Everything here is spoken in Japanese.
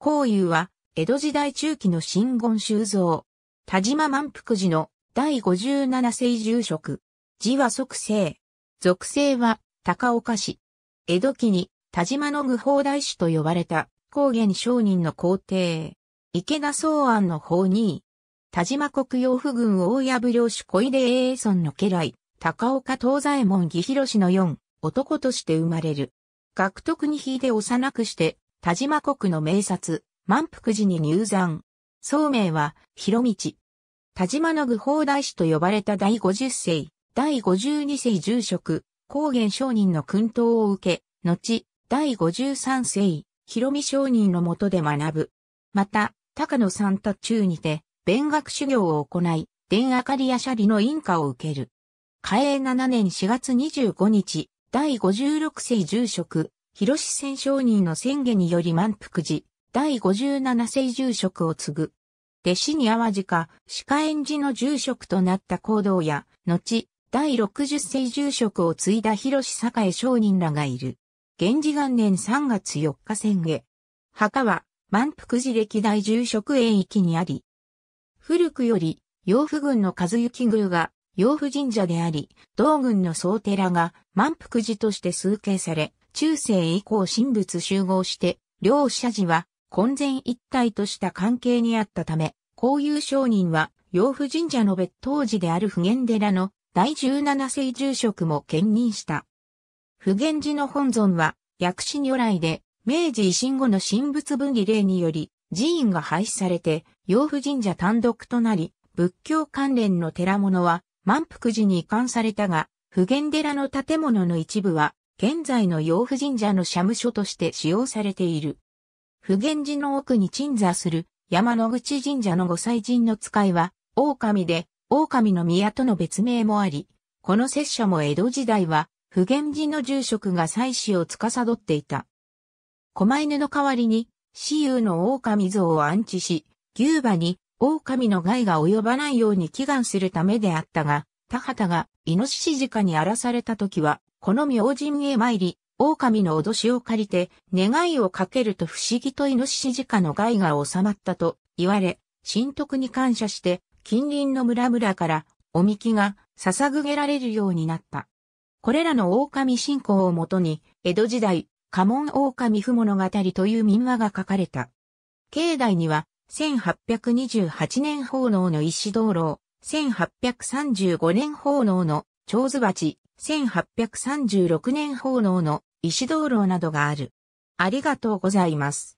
幸雄は、江戸時代中期の真言修造。田島満腹寺の第57世住職。字は即姓。属姓は高岡市。江戸期に田島の具法大師と呼ばれた高原商人の皇帝。池田総安の法に、田島国洋府軍大藪領主小出英村の家来、高岡東左衛門義弘の四男として生まれる。学徳にいて幼くして田島国の名刹、満腹寺に入山。宗名は、広道。田島の具法大師と呼ばれた第50世、第52世住職、高原商人の訓導を受け、後、第53世、広見商人のもとで学ぶ。また、高野三多中にて、弁学修行を行い、電明かりやシャリの印鑑を受ける。嘉永7年4月25日、第56世住職、広志戦商人の宣下により満腹寺、第57世住職を継ぐ。弟子に淡路か、鹿園寺の住職となった行動や、後、第60世住職を継いだ広志栄商人らがいる。源氏元年3月4日宣言。墓は、満腹寺歴代住職園域にあり、古くより、洋父軍の和幸宮が、洋父神社であり、道軍の総寺が満腹寺として崇敬され、中世以降神仏集合して、両社寺は混然一体とした関係にあったため、こういう商人は、養父神社の別当寺である普賢寺の第17世住職も兼任した。普賢寺の本尊は、薬師如来で、明治維新後の神仏分離令により、寺院が廃止されて、養父神社単独となり、仏教関連の寺物は、満腹寺に移管されたが、普賢寺の建物の一部は、現在の養父神社の社務所として使用されている。普賢寺の奥に鎮座する山野口神社の御祭神の使いは、狼で、狼の宮との別名もあり、この拙者も江戸時代は、普賢寺の住職が祭祀を司っていた。狛犬の代わりに、私有の狼像を安置し、牛馬に狼の害が及ばないように祈願するためであったが、田畑がイノシシ鹿に荒らされた時は、この明神へ参り、狼の脅しを借りて、願いをかけると不思議とイノシシカの害が収まったと言われ、神徳に感謝して、近隣の村々から、おみきが捧げられるようになった。これらの狼信仰をもとに、江戸時代、家紋狼不物語という民話が書かれた。境内には、1828年奉納の石灯籠、1835年奉納の蝶津鉢、1836年奉納の石灯籠などがある。ありがとうございます。